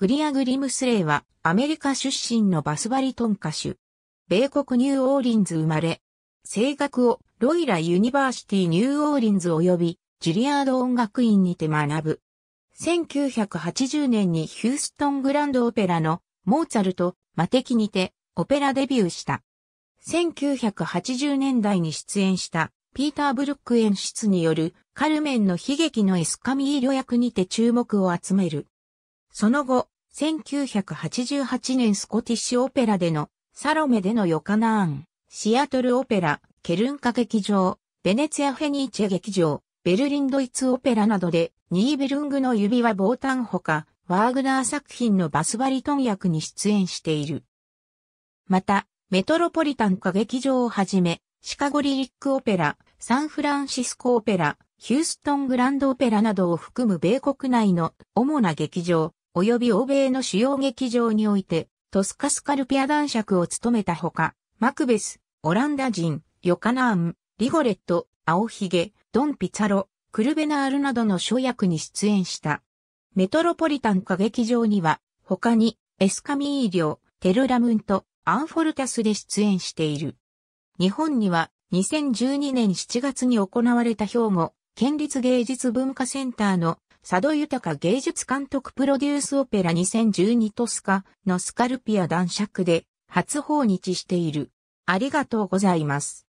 グリア・グリムスレイはアメリカ出身のバスバリトン歌手。米国ニューオーリンズ生まれ、声楽をロイラ・ユニバーシティ・ニューオーリンズ及びジュリアード音楽院にて学ぶ。1980年にヒューストングランドオペラのモーツァルト、マテキにてオペラデビューした。1980年代に出演したピーター・ブルック演出によるカルメンの悲劇のエスカミーリョ役にて注目を集める。その後、1988年スコティッシュオペラでのサロメでのヨカナーン、シアトルオペラ、ケルンカ劇場、ベネツィアフェニーチェ劇場、ベルリンドイツオペラなどで、ニーベルングの指輪ボータンほか、ワーグナー作品のバスバリトン役に出演している。また、メトロポリタン歌劇場をはじめ、シカゴリリックオペラ、サンフランシスコオペラ、ヒューストングランドオペラなどを含む米国内の主な劇場、及び欧米の主要劇場において、トスカスカルピア男爵を務めたほか、マクベス、オランダ人、ヨカナーン、リゴレット、青ひげ、ドン・ピツロ、クルベナールなどの諸役に出演した。メトロポリタン歌劇場には、他に、エスカミーリョ、テルラムント、アンフォルタスで出演している。日本には、2012年7月に行われた兵庫、県立芸術文化センターの佐渡豊芸術監督プロデュースオペラ2012トスカのスカルピア男爵で初訪日している。ありがとうございます。